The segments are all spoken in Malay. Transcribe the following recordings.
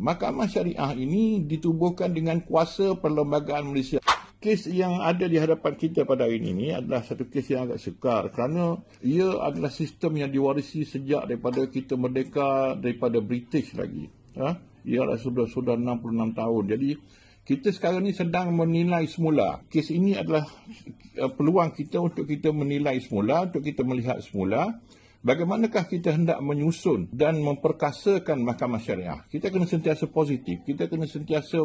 Mahkamah Syariah ini ditubuhkan dengan kuasa perlembagaan Malaysia. Kes yang ada di hadapan kita pada hari ini adalah satu kes yang agak sukar kerana ia adalah sistem yang diwarisi sejak daripada kita merdeka daripada British lagi. Ha? Ia adalah sudah, sudah 66 tahun. Jadi kita sekarang ini sedang menilai semula. Kes ini adalah eh, peluang kita untuk kita menilai semula, untuk kita melihat semula bagaimanakah kita hendak menyusun dan memperkasakan mahkamah syariah kita kena sentiasa positif kita kena sentiasa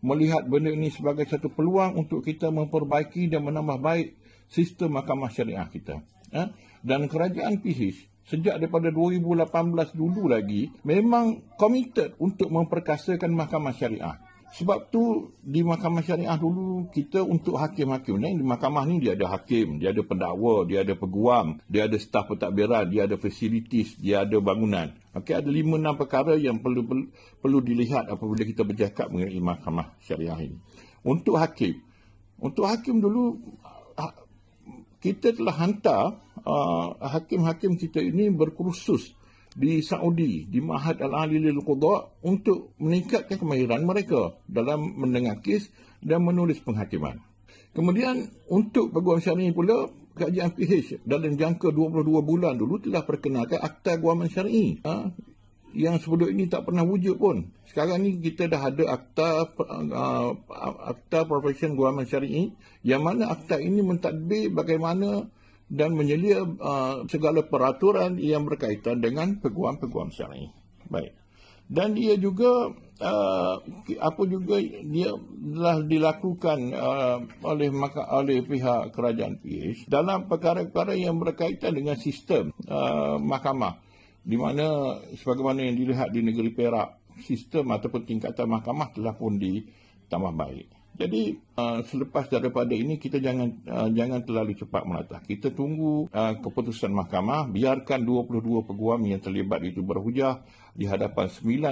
melihat benda ini sebagai satu peluang untuk kita memperbaiki dan menambah baik sistem mahkamah syariah kita ha? dan kerajaan PH sejak daripada 2018 dulu lagi memang komited untuk memperkasakan mahkamah syariah sebab tu di mahkamah syariah dulu kita untuk hakim-hakim ni di mahkamah ni dia ada hakim, dia ada pendakwa, dia ada peguam, dia ada staf pentadbiran, dia ada facilities, dia ada bangunan. Okey ada lima enam perkara yang perlu perlu, perlu dilihat apabila kita bercakap mengenai mahkamah syariah ini. Untuk hakim. Untuk hakim dulu ha, kita telah hantar uh, hakim-hakim uh, kita ini berkursus di Saudi, di Mahat al Ali Lil Qudha untuk meningkatkan kemahiran mereka dalam mendengar kes dan menulis penghakiman. Kemudian untuk peguam syari'i pula, kajian PH dalam jangka 22 bulan dulu telah perkenalkan akta guaman syari'i. Ha? yang sebelum ini tak pernah wujud pun. Sekarang ni kita dah ada akta uh, akta profession guaman syari'i yang mana akta ini mentadbir bagaimana dan menyelia uh, segala peraturan yang berkaitan dengan peguam-peguam syar'i. Baik. Dan dia juga uh, apa juga dia telah dilakukan uh, oleh maka oleh pihak kerajaan PH dalam perkara-perkara yang berkaitan dengan sistem uh, mahkamah di mana sebagaimana yang dilihat di negeri Perak sistem ataupun tingkatan mahkamah telah pun ditambah baik. Jadi uh, selepas daripada ini kita jangan uh, jangan terlalu cepat melatah. Kita tunggu uh, keputusan mahkamah, biarkan 22 peguam yang terlibat itu berhujah di hadapan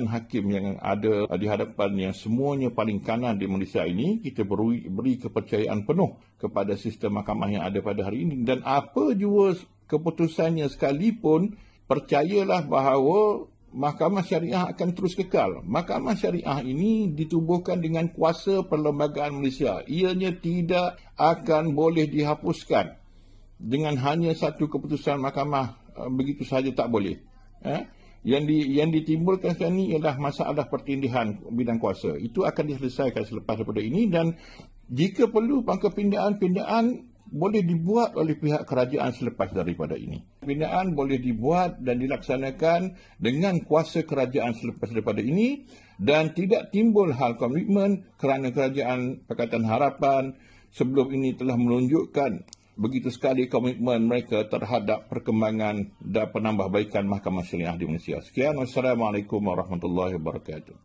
9 hakim yang ada uh, di hadapan yang semuanya paling kanan di Malaysia ini. Kita beri, beri kepercayaan penuh kepada sistem mahkamah yang ada pada hari ini dan apa jua keputusannya sekalipun percayalah bahawa mahkamah syariah akan terus kekal. Mahkamah syariah ini ditubuhkan dengan kuasa perlembagaan Malaysia. Ianya tidak akan boleh dihapuskan dengan hanya satu keputusan mahkamah eh, begitu saja tak boleh. Eh? Yang di, yang ditimbulkan sekarang ini ialah masalah pertindihan bidang kuasa. Itu akan diselesaikan selepas daripada ini dan jika perlu pangkat pindaan-pindaan boleh dibuat oleh pihak kerajaan selepas daripada ini pembinaan boleh dibuat dan dilaksanakan dengan kuasa kerajaan selepas daripada ini dan tidak timbul hal komitmen kerana kerajaan Pakatan Harapan sebelum ini telah menunjukkan begitu sekali komitmen mereka terhadap perkembangan dan penambahbaikan Mahkamah Syariah di Malaysia. Sekian. Wassalamualaikum warahmatullahi wabarakatuh.